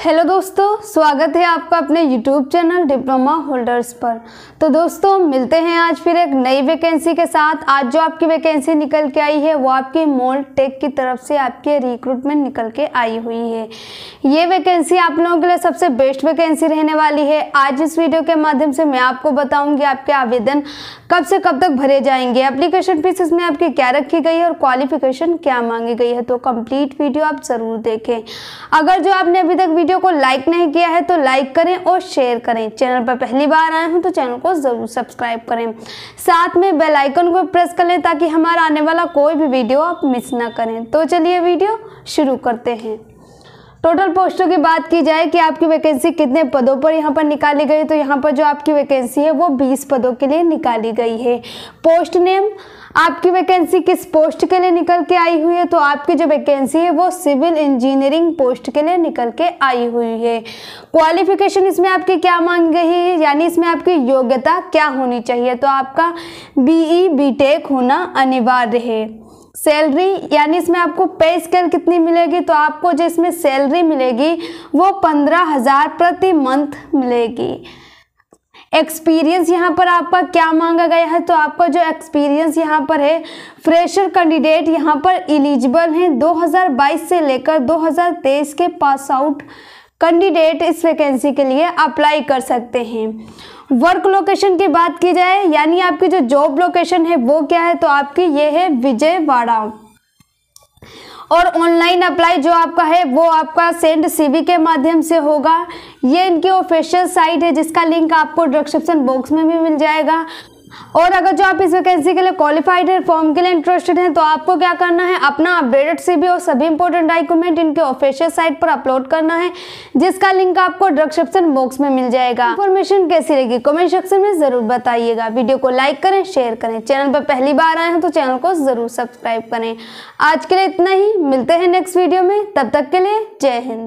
hello दोस्तों स्वागत है आपका अपने यूट्यूब चैनल डिप्लोमा होल्डर्स पर तो दोस्तों मिलते हैं आज फिर एक नई वैकेंसी के साथ आज जो आपकी वैकेंसी निकल के आई है वो आपकी मोल टेक की तरफ से आपके रिक्रूटमेंट निकल के आई हुई है ये वैकेंसी आप लोगों के लिए सबसे बेस्ट वैकेंसी रहने वाली है आज इस वीडियो के माध्यम से मैं आपको बताऊँगी आपके आवेदन कब से कब तक भरे जाएंगे अप्लीकेशन फीस इसमें आपकी क्या रखी गई है और क्वालिफिकेशन क्या मांगी गई है तो कम्प्लीट वीडियो आप ज़रूर देखें अगर जो आपने अभी तक वीडियो को लाइक नहीं किया है तो लाइक करें और शेयर करें चैनल पर पहली बार आए हों तो चैनल को ज़रूर सब्सक्राइब करें साथ में बेल आइकन को प्रेस कर लें ताकि हमारा आने वाला कोई भी वीडियो आप मिस ना करें तो चलिए वीडियो शुरू करते हैं टोटल पोस्टों की बात की जाए कि आपकी वैकेंसी कितने पदों पर यहाँ पर निकाली गई तो यहाँ पर जो आपकी वैकेंसी है वो 20 पदों के लिए निकाली गई है पोस्ट नेम आपकी वैकेंसी किस पोस्ट के लिए निकल के आई हुई है तो आपकी जो वैकेंसी है वो सिविल इंजीनियरिंग पोस्ट के लिए निकल के आई हुई है क्वालिफिकेशन इसमें आपकी क्या मांग गई है यानी इसमें आपकी योग्यता क्या होनी चाहिए तो आपका बीई बीटेक e होना अनिवार्य है सैलरी यानी इसमें आपको पे स्केल कितनी मिलेगी तो आपको जो इसमें सैलरी मिलेगी वो पंद्रह हज़ार प्रति मंथ मिलेगी एक्सपीरियंस यहाँ पर आपका क्या मांगा गया है तो आपका जो एक्सपीरियंस यहाँ पर है फ्रेशर कैंडिडेट यहाँ पर एलिजिबल हैं 2022 से लेकर 2023 के पास आउट कैंडिडेट इस वैकेंसी के लिए अप्लाई कर सकते हैं वर्क लोकेशन की बात की जाए यानी आपकी जो जॉब लोकेशन है वो क्या है तो आपकी ये है विजयवाड़ा और ऑनलाइन अप्लाई जो आपका है वो आपका सेंड सीवी के माध्यम से होगा ये इनकी ऑफिशियल साइट है जिसका लिंक आपको डिस्क्रिप्शन बॉक्स में भी मिल जाएगा और अगर जो आप इस वैकेंसी के लिए क्वालिफाइड है फॉर्म के लिए इंटरेस्टेड हैं तो आपको क्या करना है अपना अपडेटेड सीबी और सभी इंपॉर्टेंट डॉक्यूमेंट इनके ऑफिशियल साइट पर अपलोड करना है जिसका लिंक आपको डिस्क्रिप्शन बॉक्स में मिल जाएगा इन्फॉर्मेशन कैसी रहेगी कमेंट सेक्शन में जरूर बताइएगा वीडियो को लाइक करें शेयर करें चैनल पर पहली बार आए हैं तो चैनल को जरूर सब्सक्राइब करें आज के लिए इतना ही मिलते हैं नेक्स्ट वीडियो में तब तक के लिए जय हिंद